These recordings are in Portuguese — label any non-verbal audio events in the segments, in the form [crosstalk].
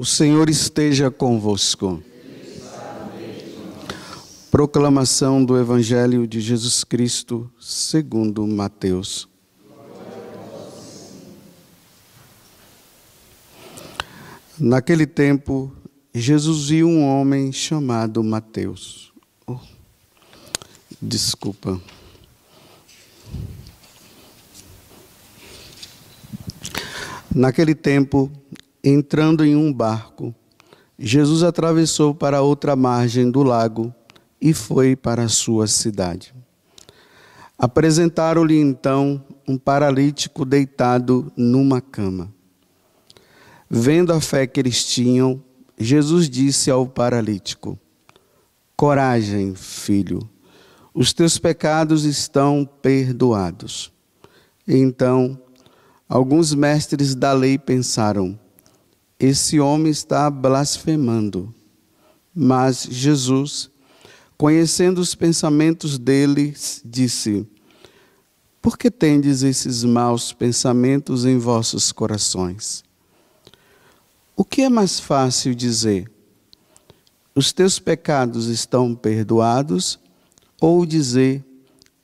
O Senhor esteja convosco. Proclamação do Evangelho de Jesus Cristo, segundo Mateus. Naquele tempo, Jesus viu um homem chamado Mateus. Oh, desculpa. Naquele tempo, entrando em um barco, Jesus atravessou para outra margem do lago e foi para a sua cidade. Apresentaram-lhe então um paralítico deitado numa cama. Vendo a fé que eles tinham, Jesus disse ao paralítico: Coragem, filho, os teus pecados estão perdoados. Então, alguns mestres da lei pensaram: esse homem está blasfemando. Mas Jesus, conhecendo os pensamentos deles, disse: Por que tendes esses maus pensamentos em vossos corações? O que é mais fácil dizer? Os teus pecados estão perdoados? Ou dizer: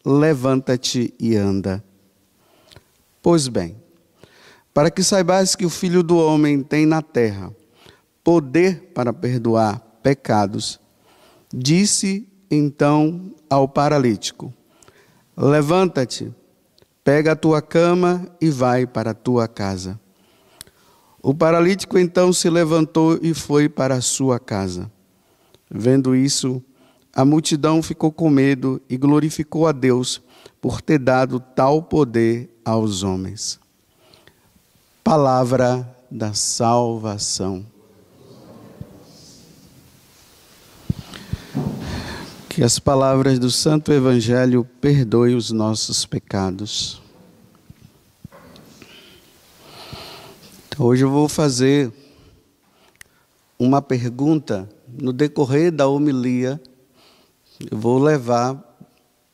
Levanta-te e anda? Pois bem, para que saibais que o Filho do Homem tem na terra poder para perdoar pecados. Disse então ao paralítico: Levanta-te, pega a tua cama e vai para a tua casa. O paralítico então se levantou e foi para a sua casa. Vendo isso, a multidão ficou com medo e glorificou a Deus por ter dado tal poder aos homens palavra da salvação. Que as palavras do Santo Evangelho perdoem os nossos pecados. Então, hoje eu vou fazer uma pergunta no decorrer da homilia. Eu vou levar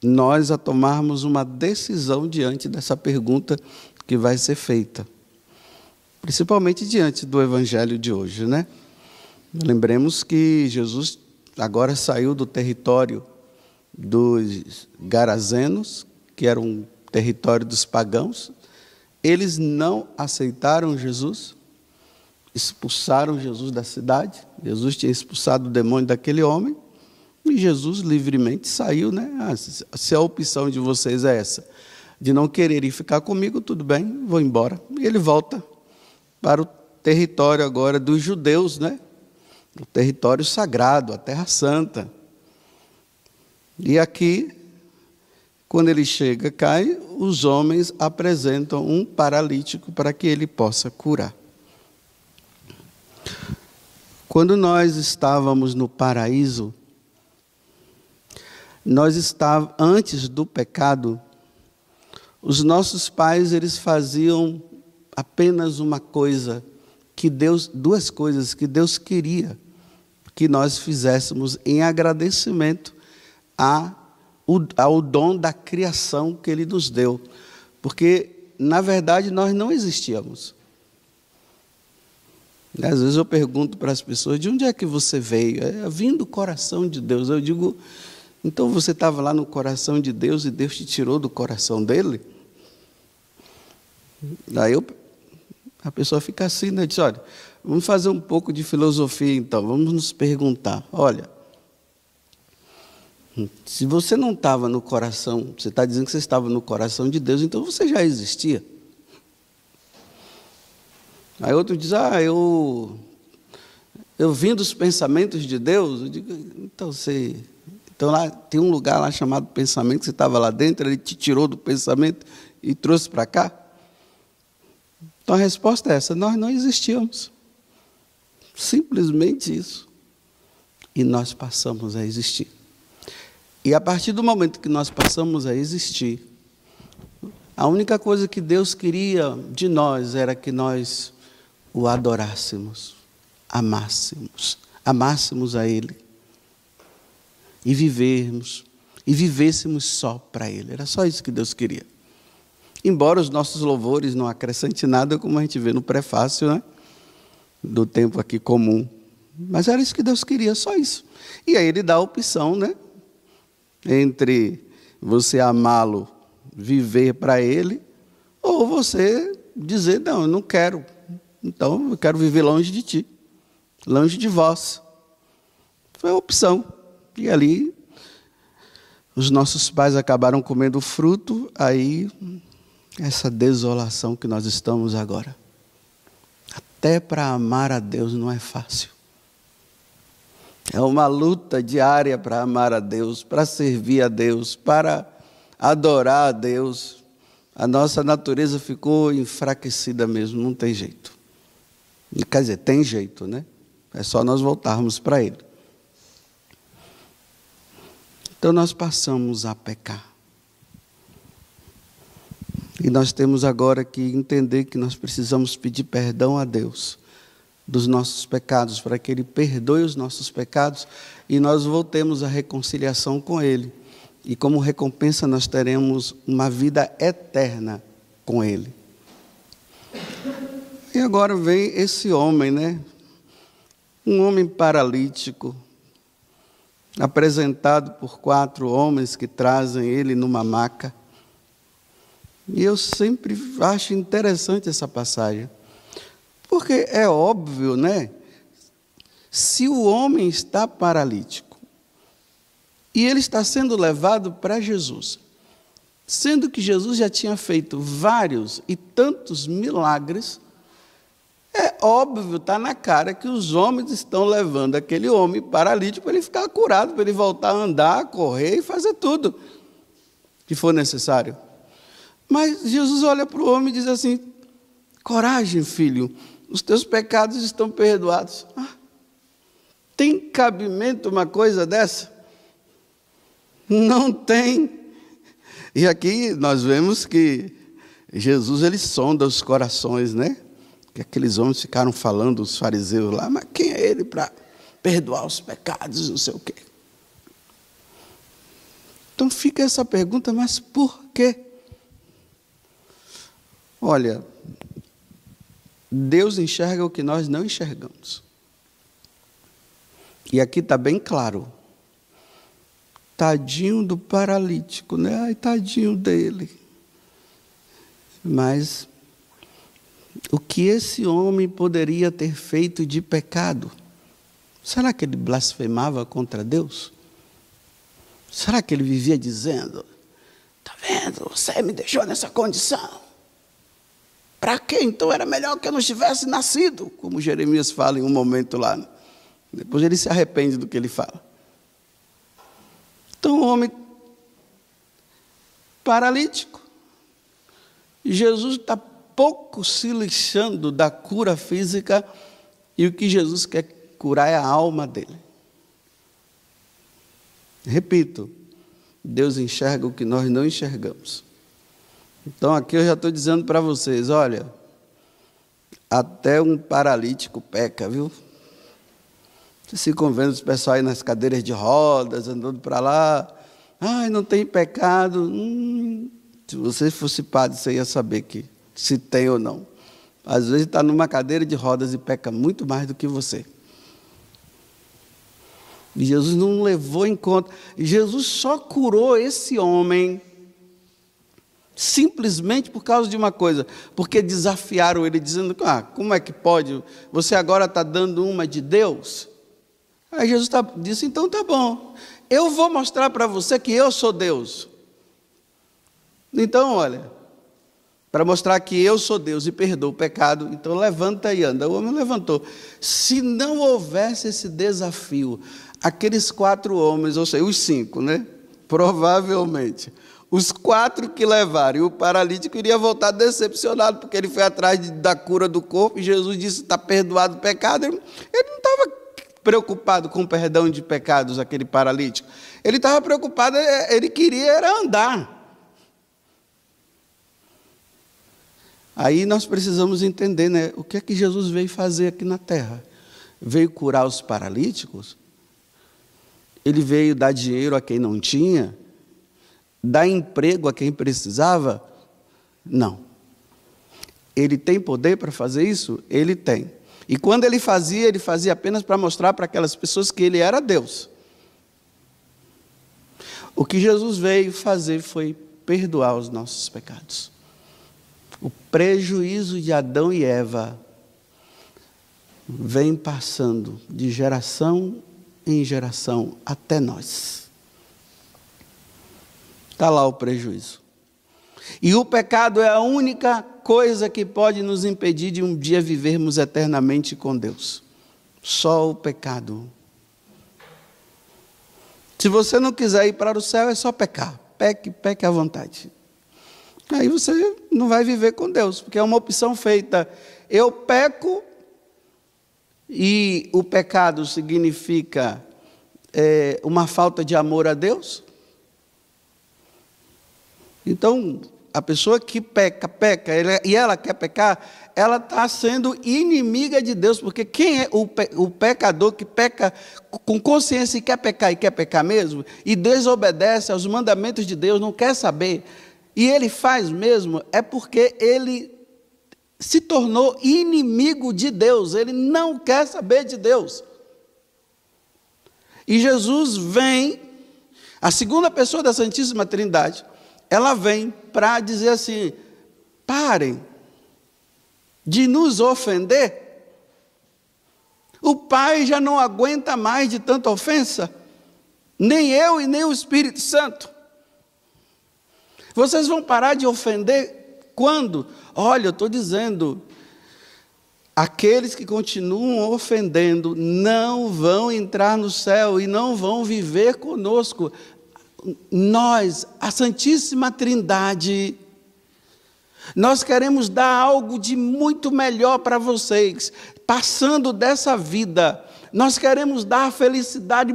nós a tomarmos uma decisão diante dessa pergunta que vai ser feita principalmente diante do evangelho de hoje, né? Lembremos que Jesus agora saiu do território dos garazenos, que era um território dos pagãos. Eles não aceitaram Jesus, expulsaram Jesus da cidade. Jesus tinha expulsado o demônio daquele homem. E Jesus livremente saiu, né? Ah, se a opção de vocês é essa, de não quererem ficar comigo, tudo bem, vou embora. E ele volta para o território agora dos judeus, né? O território sagrado, a Terra Santa. E aqui, quando ele chega, cai, os homens apresentam um paralítico para que ele possa curar. Quando nós estávamos no paraíso, nós estávamos antes do pecado, os nossos pais eles faziam apenas uma coisa que Deus, duas coisas que Deus queria que nós fizéssemos em agradecimento a, ao dom da criação que Ele nos deu. Porque, na verdade, nós não existíamos. Às vezes eu pergunto para as pessoas: de onde é que você veio? É, é vindo do coração de Deus. Eu digo: então você estava lá no coração de Deus e Deus te tirou do coração dele? Daí eu a pessoa fica assim, né? Diz, olha, vamos fazer um pouco de filosofia então, vamos nos perguntar, olha, se você não estava no coração, você está dizendo que você estava no coração de Deus, então você já existia. Aí outro diz, ah, eu, eu vim dos pensamentos de Deus. Eu digo, então você. Então lá tem um lugar lá chamado pensamento, que você estava lá dentro, ele te tirou do pensamento e trouxe para cá. Então a resposta é essa: nós não existíamos. Simplesmente isso. E nós passamos a existir. E a partir do momento que nós passamos a existir, a única coisa que Deus queria de nós era que nós o adorássemos, amássemos, amássemos a Ele e vivermos e vivêssemos só para Ele. Era só isso que Deus queria. Embora os nossos louvores não acrescentem nada, como a gente vê no prefácio né? do tempo aqui comum. Mas era isso que Deus queria, só isso. E aí ele dá a opção, né? Entre você amá-lo, viver para ele, ou você dizer, não, eu não quero. Então eu quero viver longe de ti, longe de vós. Foi a opção. E ali os nossos pais acabaram comendo fruto, aí essa desolação que nós estamos agora. Até para amar a Deus não é fácil. É uma luta diária para amar a Deus, para servir a Deus, para adorar a Deus. A nossa natureza ficou enfraquecida mesmo, não tem jeito. Quer dizer, tem jeito, né? É só nós voltarmos para Ele. Então nós passamos a pecar. E nós temos agora que entender que nós precisamos pedir perdão a Deus dos nossos pecados, para que Ele perdoe os nossos pecados e nós voltemos à reconciliação com Ele. E como recompensa, nós teremos uma vida eterna com Ele. E agora vem esse homem, né? Um homem paralítico, apresentado por quatro homens que trazem ele numa maca. E eu sempre acho interessante essa passagem. Porque é óbvio, né? Se o homem está paralítico e ele está sendo levado para Jesus, sendo que Jesus já tinha feito vários e tantos milagres, é óbvio, está na cara que os homens estão levando aquele homem paralítico para ele ficar curado, para ele voltar a andar, correr e fazer tudo que for necessário. Mas Jesus olha para o homem e diz assim: Coragem, filho, os teus pecados estão perdoados. Ah, tem cabimento uma coisa dessa? Não tem. E aqui nós vemos que Jesus ele sonda os corações, né? Que aqueles homens ficaram falando, os fariseus lá, mas quem é ele para perdoar os pecados, não sei o quê? Então fica essa pergunta, mas por quê? Olha, Deus enxerga o que nós não enxergamos. E aqui está bem claro. Tadinho do paralítico, né? Ai, tadinho dele. Mas o que esse homem poderia ter feito de pecado? Será que ele blasfemava contra Deus? Será que ele vivia dizendo: Está vendo, você me deixou nessa condição? Para que Então era melhor que eu não tivesse nascido, como Jeremias fala em um momento lá. Depois ele se arrepende do que ele fala. Então, o homem paralítico. Jesus está pouco se lixando da cura física e o que Jesus quer curar é a alma dele. Repito, Deus enxerga o que nós não enxergamos. Então aqui eu já estou dizendo para vocês: olha, até um paralítico peca, viu? Vocês ficam vendo os pessoal aí nas cadeiras de rodas, andando para lá. Ai, não tem pecado. Hum, se você fosse padre, você ia saber que se tem ou não. Às vezes está numa cadeira de rodas e peca muito mais do que você. E Jesus não levou em conta. Jesus só curou esse homem simplesmente por causa de uma coisa, porque desafiaram ele, dizendo: Ah, como é que pode? Você agora está dando uma de Deus? Aí Jesus tá, disse: Então tá bom, eu vou mostrar para você que eu sou Deus. Então, olha, para mostrar que eu sou Deus e perdoo o pecado, então levanta e anda. O homem levantou. Se não houvesse esse desafio, aqueles quatro homens, ou seja, os cinco, né? Provavelmente os quatro que levaram e o paralítico iria voltar decepcionado, porque ele foi atrás de, da cura do corpo e Jesus disse: está perdoado o pecado. Ele, ele não estava preocupado com o perdão de pecados, aquele paralítico. Ele estava preocupado, é, ele queria era andar. Aí nós precisamos entender né, o que é que Jesus veio fazer aqui na terra. Veio curar os paralíticos? Ele veio dar dinheiro a quem não tinha? dar emprego a quem precisava? Não. Ele tem poder para fazer isso? Ele tem. E quando ele fazia, ele fazia apenas para mostrar para aquelas pessoas que ele era Deus. O que Jesus veio fazer foi perdoar os nossos pecados. O prejuízo de Adão e Eva vem passando de geração em geração até nós está lá o prejuízo. E o pecado é a única coisa que pode nos impedir de um dia vivermos eternamente com Deus. Só o pecado. Se você não quiser ir para o céu, é só pecar. Peque, peque à vontade. Aí você não vai viver com Deus, porque é uma opção feita. Eu peco, e o pecado significa é, uma falta de amor a Deus, então, a pessoa que peca, peca, é, e ela quer pecar, ela está sendo inimiga de Deus, porque quem é o, pe o pecador que peca com consciência e quer pecar e quer pecar mesmo, e desobedece aos mandamentos de Deus, não quer saber, e ele faz mesmo, é porque ele se tornou inimigo de Deus, ele não quer saber de Deus. E Jesus vem, a segunda pessoa da Santíssima Trindade, ela vem para dizer assim: parem de nos ofender. O pai já não aguenta mais de tanta ofensa, nem eu e nem o Espírito Santo. Vocês vão parar de ofender quando? Olha, eu estou dizendo, aqueles que continuam ofendendo não vão entrar no céu e não vão viver conosco nós, a Santíssima Trindade, nós queremos dar algo de muito melhor para vocês, passando dessa vida. Nós queremos dar a felicidade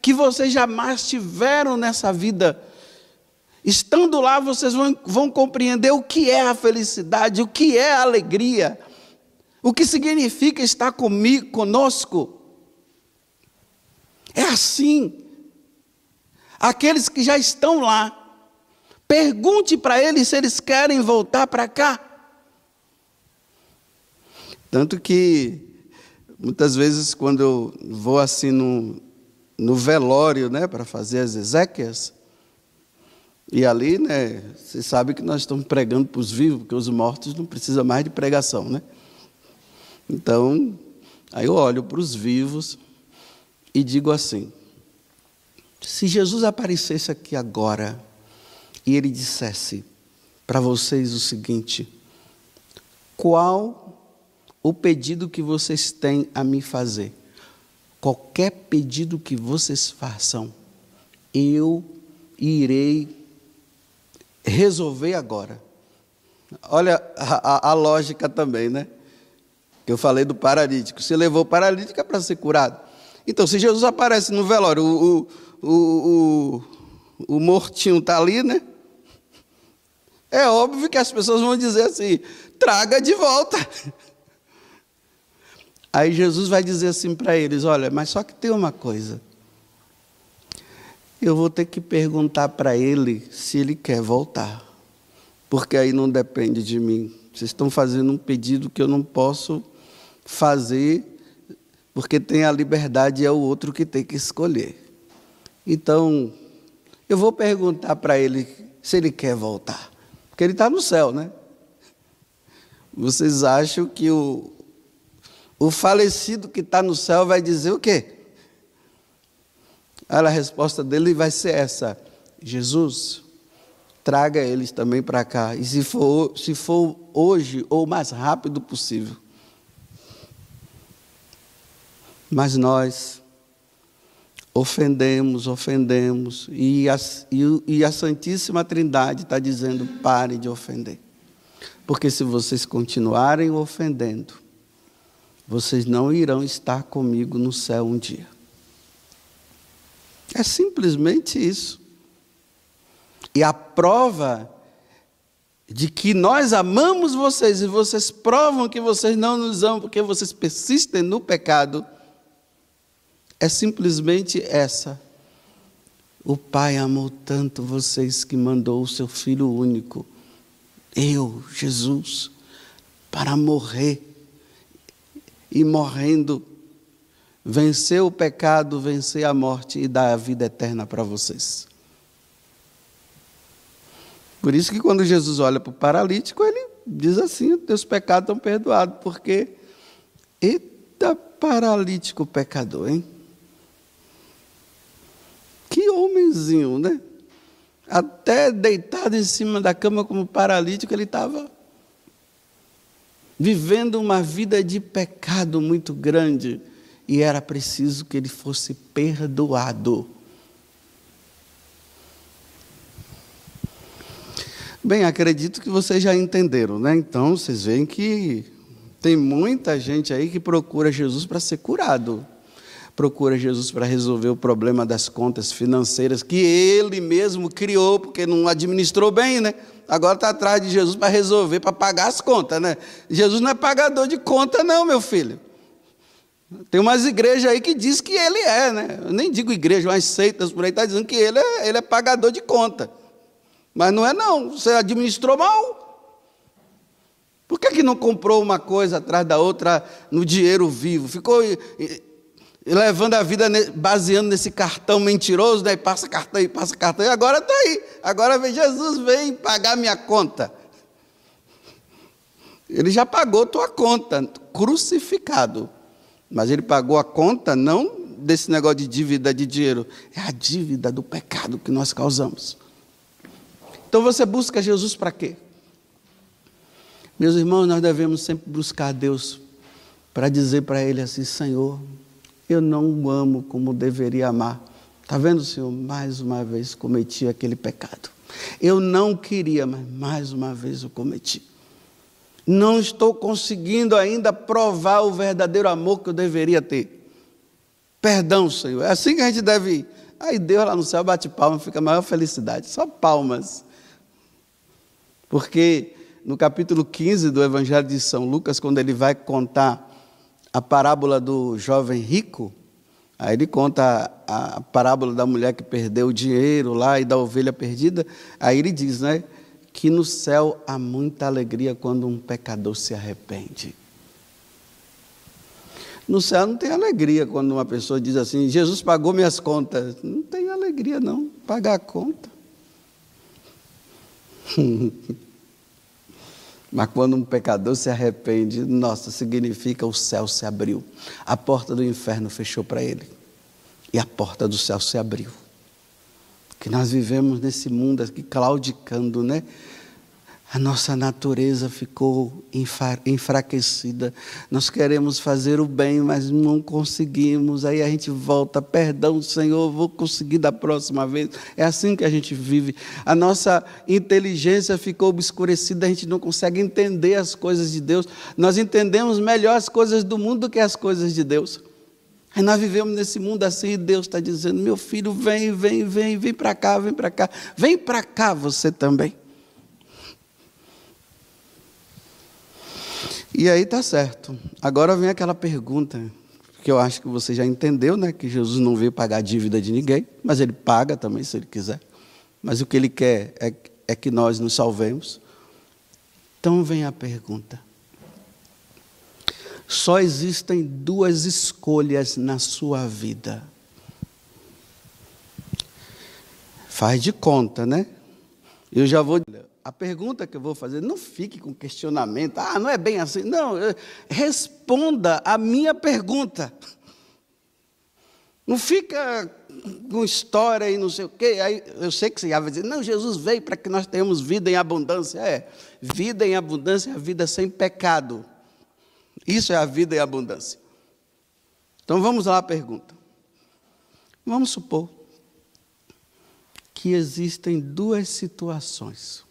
que vocês jamais tiveram nessa vida. Estando lá, vocês vão, vão compreender o que é a felicidade, o que é a alegria, o que significa estar comigo, conosco. É assim aqueles que já estão lá. Pergunte para eles se eles querem voltar para cá. Tanto que, muitas vezes, quando eu vou assim no, no velório, né, para fazer as exéquias, e ali, né, você sabe que nós estamos pregando para os vivos, porque os mortos não precisam mais de pregação, né? Então, aí eu olho para os vivos e digo assim: se Jesus aparecesse aqui agora e ele dissesse para vocês o seguinte: qual o pedido que vocês têm a me fazer? Qualquer pedido que vocês façam, eu irei resolver agora. Olha a, a, a lógica também, né? Que eu falei do paralítico. Você levou o paralítico é para ser curado. Então, se Jesus aparece no velório, o, o o, o, o mortinho está ali, né? É óbvio que as pessoas vão dizer assim: traga de volta. Aí Jesus vai dizer assim para eles: olha, mas só que tem uma coisa. Eu vou ter que perguntar para ele se ele quer voltar, porque aí não depende de mim. Vocês estão fazendo um pedido que eu não posso fazer, porque tem a liberdade e é o outro que tem que escolher. Então, eu vou perguntar para ele se ele quer voltar. Porque ele está no céu, né? Vocês acham que o, o falecido que está no céu vai dizer o quê? Aí a resposta dele vai ser essa: Jesus, traga eles também para cá. E se for, se for hoje ou o mais rápido possível. Mas nós ofendemos, ofendemos, e a, e, e a Santíssima Trindade está dizendo: pare de ofender. Porque se vocês continuarem ofendendo, vocês não irão estar comigo no céu um dia. É simplesmente isso. E a prova de que nós amamos vocês e vocês provam que vocês não nos amam porque vocês persistem no pecado é simplesmente essa. O Pai amou tanto vocês que mandou o seu Filho único, eu, Jesus, para morrer. E morrendo, vencer o pecado, vencer a morte e dar a vida eterna para vocês. Por isso que quando Jesus olha para o paralítico, ele diz assim: teus pecados estão perdoados, porque eita paralítico pecador, hein? Que homenzinho, né? Até deitado em cima da cama como paralítico, ele estava vivendo uma vida de pecado muito grande e era preciso que ele fosse perdoado. Bem, acredito que vocês já entenderam, né? Então, vocês veem que tem muita gente aí que procura Jesus para ser curado procura Jesus para resolver o problema das contas financeiras que ele mesmo criou, porque não administrou bem, né? Agora está atrás de Jesus para resolver, para pagar as contas, né? Jesus não é pagador de conta, não, meu filho. Tem umas igrejas aí que diz que ele é, né? Eu nem digo igreja, mas seitas por aí está dizendo que ele é, ele é pagador de conta. Mas não é não, você administrou mal. Por que, que não comprou uma coisa atrás da outra no dinheiro vivo? Ficou levando a vida baseando nesse cartão mentiroso, daí passa cartão e passa cartão, e agora está aí. Agora vem Jesus, vem pagar minha conta. Ele já pagou tua conta, crucificado. Mas ele pagou a conta não desse negócio de dívida de dinheiro, é a dívida do pecado que nós causamos. Então você busca Jesus para quê? Meus irmãos, nós devemos sempre buscar Deus para dizer para Ele assim: Senhor, eu não o amo como deveria amar. Está vendo, Senhor? Mais uma vez cometi aquele pecado. Eu não queria, mas mais uma vez o cometi. Não estou conseguindo ainda provar o verdadeiro amor que eu deveria ter. Perdão, Senhor. É assim que a gente deve ir. Aí Deus lá no céu bate palmas, fica a maior felicidade. Só palmas. Porque no capítulo 15 do Evangelho de São Lucas, quando ele vai contar a parábola do jovem rico, aí ele conta a, a parábola da mulher que perdeu o dinheiro lá e da ovelha perdida, aí ele diz, né? Que no céu há muita alegria quando um pecador se arrepende. No céu não tem alegria quando uma pessoa diz assim: Jesus pagou minhas contas. Não tem alegria, não, pagar a conta. [laughs] Mas quando um pecador se arrepende, nossa, significa o céu se abriu. A porta do inferno fechou para ele. E a porta do céu se abriu. Que nós vivemos nesse mundo aqui claudicando, né? A nossa natureza ficou enfraquecida. Nós queremos fazer o bem, mas não conseguimos. Aí a gente volta, perdão, Senhor, vou conseguir da próxima vez. É assim que a gente vive. A nossa inteligência ficou obscurecida, a gente não consegue entender as coisas de Deus. Nós entendemos melhor as coisas do mundo do que as coisas de Deus. Aí nós vivemos nesse mundo assim e Deus está dizendo: meu filho, vem, vem, vem, vem para cá, vem para cá, vem para cá você também. E aí tá certo. Agora vem aquela pergunta que eu acho que você já entendeu, né? Que Jesus não veio pagar a dívida de ninguém, mas ele paga também se ele quiser. Mas o que ele quer é, é que nós nos salvemos. Então vem a pergunta. Só existem duas escolhas na sua vida. Faz de conta, né? Eu já vou a pergunta que eu vou fazer, não fique com questionamento, ah, não é bem assim. Não, responda a minha pergunta. Não fica com história e não sei o quê. Aí, eu sei que você vai dizer, não, Jesus veio para que nós tenhamos vida em abundância. É, vida em abundância é a vida sem pecado. Isso é a vida em abundância. Então vamos lá à pergunta. Vamos supor que existem duas situações.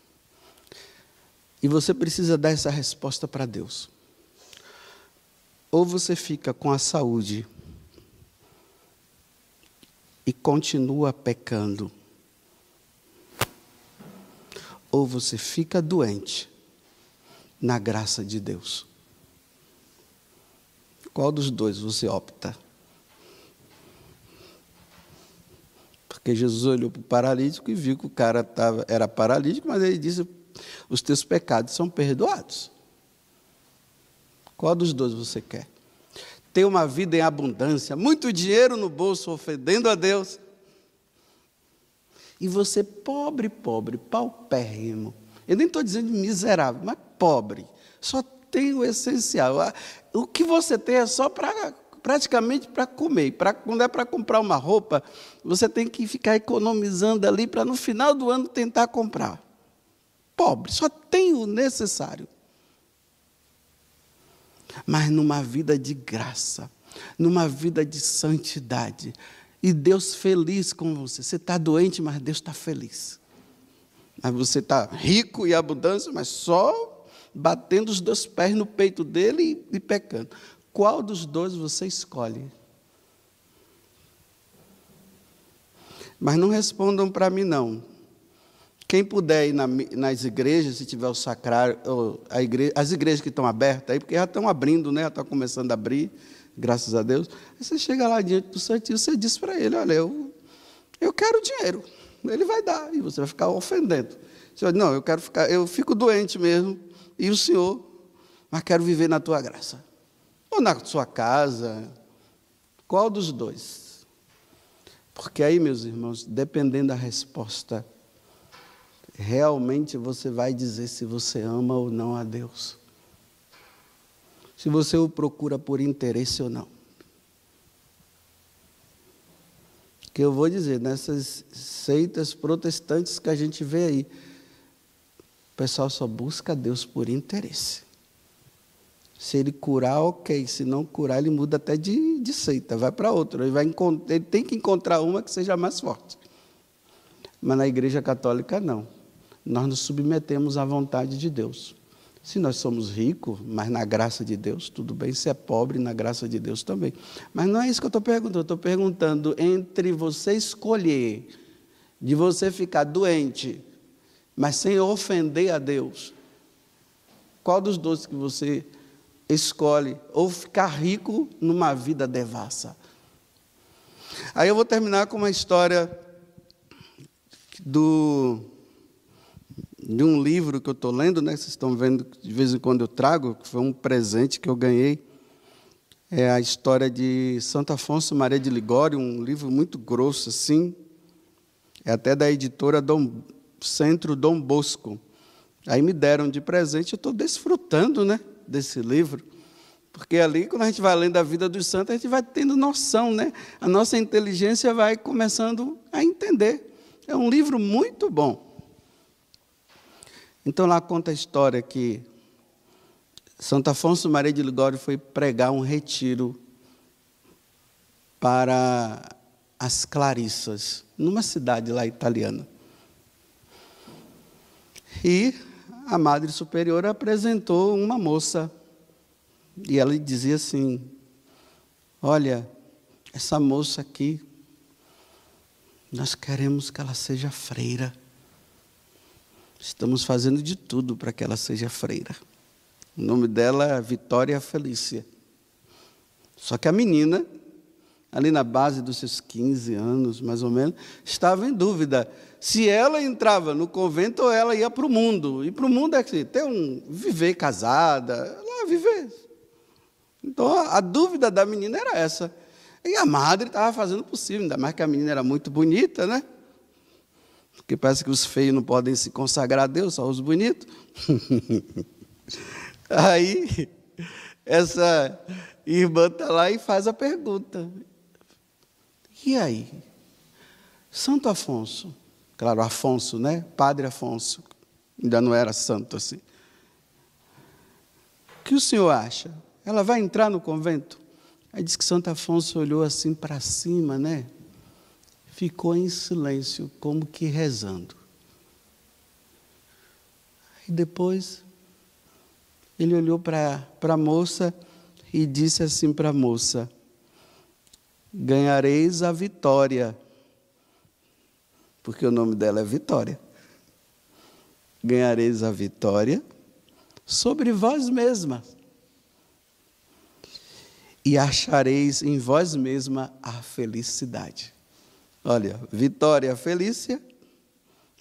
E você precisa dar essa resposta para Deus. Ou você fica com a saúde e continua pecando. Ou você fica doente na graça de Deus. Qual dos dois você opta? Porque Jesus olhou para o paralítico e viu que o cara tava, era paralítico, mas ele disse: os teus pecados são perdoados. Qual dos dois você quer? Ter uma vida em abundância, muito dinheiro no bolso, ofendendo a Deus. E você, pobre, pobre, paupérrimo. Eu nem estou dizendo miserável, mas pobre. Só tem o essencial. O que você tem é só para praticamente para comer. Pra, quando é para comprar uma roupa, você tem que ficar economizando ali para no final do ano tentar comprar pobre, só tem o necessário. Mas numa vida de graça, numa vida de santidade, e Deus feliz com você. Você está doente, mas Deus está feliz. Mas você está rico e abundância, mas só batendo os dois pés no peito dele e, e pecando. Qual dos dois você escolhe? Mas não respondam para mim, não. Quem puder ir na, nas igrejas, se tiver o sacrário, igreja, as igrejas que estão abertas aí, porque já estão abrindo, né? já estão tá começando a abrir, graças a Deus. Aí você chega lá diante do Santinho, você diz para ele: Olha, eu, eu quero dinheiro. Ele vai dar, e você vai ficar ofendendo. Você vai dizer, Não, eu quero ficar, eu fico doente mesmo, e o Senhor, mas quero viver na tua graça. Ou na sua casa. Qual dos dois? Porque aí, meus irmãos, dependendo da resposta, realmente você vai dizer se você ama ou não a Deus. Se você o procura por interesse ou não. Que eu vou dizer, nessas seitas protestantes que a gente vê aí, o pessoal só busca Deus por interesse. Se ele curar, ok. Se não curar, ele muda até de, de seita, vai para outra. Ele, vai ele tem que encontrar uma que seja mais forte. Mas na Igreja Católica, não nós nos submetemos à vontade de Deus. Se nós somos ricos, mas na graça de Deus, tudo bem. Se é pobre, na graça de Deus também. Mas não é isso que eu estou perguntando. Eu estou perguntando entre você escolher de você ficar doente, mas sem ofender a Deus. Qual dos dois que você escolhe? Ou ficar rico numa vida devassa? Aí eu vou terminar com uma história do de um livro que eu estou lendo, né, vocês estão vendo de vez em quando eu trago, que foi um presente que eu ganhei. É a história de Santo Afonso Maria de Ligório, um livro muito grosso assim. É até da editora Dom, Centro Dom Bosco. Aí me deram de presente, eu estou desfrutando né, desse livro. Porque ali, quando a gente vai lendo a vida dos santos, a gente vai tendo noção, né? A nossa inteligência vai começando a entender. É um livro muito bom. Então lá conta a história que Santo Afonso Maria de Ligório foi pregar um retiro para as Clarissas, numa cidade lá italiana. E a Madre Superiora apresentou uma moça. E ela dizia assim: Olha, essa moça aqui, nós queremos que ela seja freira. Estamos fazendo de tudo para que ela seja freira. O nome dela é Vitória Felícia. Só que a menina, ali na base dos seus 15 anos, mais ou menos, estava em dúvida se ela entrava no convento ou ela ia para o mundo. E para o mundo é assim, ter um viver casada, lá viver. Então a dúvida da menina era essa. E a madre estava fazendo o possível, ainda mais que a menina era muito bonita, né? Porque parece que os feios não podem se consagrar a Deus, só os bonitos. [laughs] Aí, essa irmã está lá e faz a pergunta. E aí? Santo Afonso, claro, Afonso, né? Padre Afonso, ainda não era santo assim. O que o senhor acha? Ela vai entrar no convento? Aí diz que Santo Afonso olhou assim para cima, né? ficou em silêncio, como que rezando. E depois ele olhou para a moça e disse assim para a moça: Ganhareis a vitória, porque o nome dela é Vitória. Ganhareis a vitória sobre vós mesmas e achareis em vós mesma a felicidade. Olha, vitória felícia,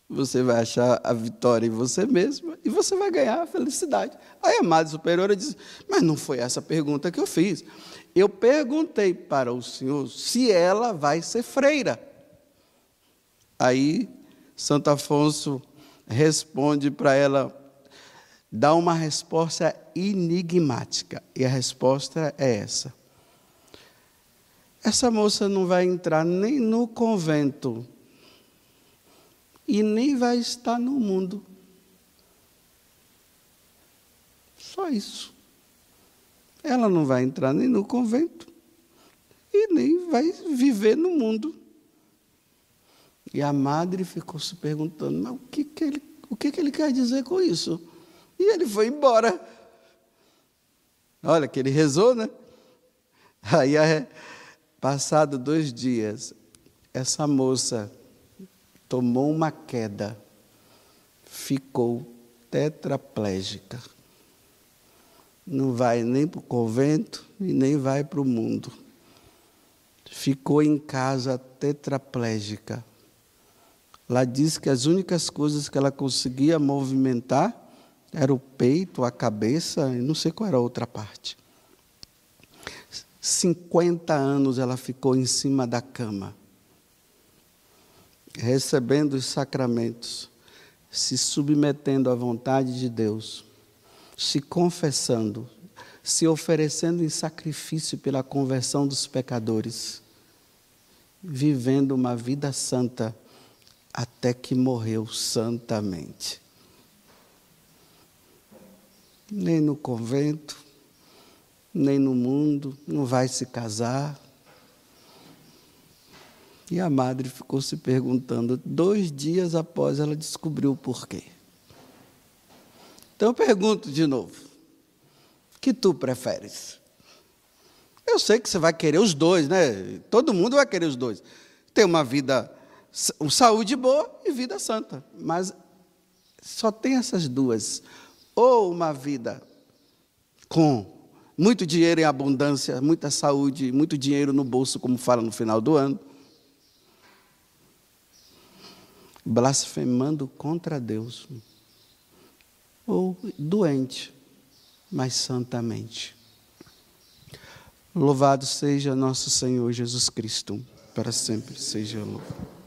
você vai achar a vitória em você mesma e você vai ganhar a felicidade. Aí a amada superiora diz: Mas não foi essa pergunta que eu fiz. Eu perguntei para o Senhor se ela vai ser freira. Aí Santo Afonso responde para ela, dá uma resposta enigmática. E a resposta é essa: essa moça não vai entrar nem no convento e nem vai estar no mundo. Só isso. Ela não vai entrar nem no convento e nem vai viver no mundo. E a madre ficou se perguntando: mas o que, que, ele, o que, que ele quer dizer com isso? E ele foi embora. Olha que ele rezou, né? Aí a, Passado dois dias, essa moça tomou uma queda, ficou tetraplégica. Não vai nem para o convento e nem vai para o mundo. Ficou em casa tetraplégica. Lá diz que as únicas coisas que ela conseguia movimentar era o peito, a cabeça e não sei qual era a outra parte. 50 anos ela ficou em cima da cama, recebendo os sacramentos, se submetendo à vontade de Deus, se confessando, se oferecendo em sacrifício pela conversão dos pecadores, vivendo uma vida santa até que morreu santamente. Nem no convento, nem no mundo, não vai se casar. E a madre ficou se perguntando, dois dias após ela descobriu o porquê. Então eu pergunto de novo: que tu preferes? Eu sei que você vai querer os dois, né? Todo mundo vai querer os dois. Ter uma vida, uma saúde boa e vida santa. Mas só tem essas duas. Ou uma vida com muito dinheiro em abundância, muita saúde, muito dinheiro no bolso, como fala no final do ano, blasfemando contra Deus, ou doente, mas santamente. Louvado seja nosso Senhor Jesus Cristo, para sempre seja louvado.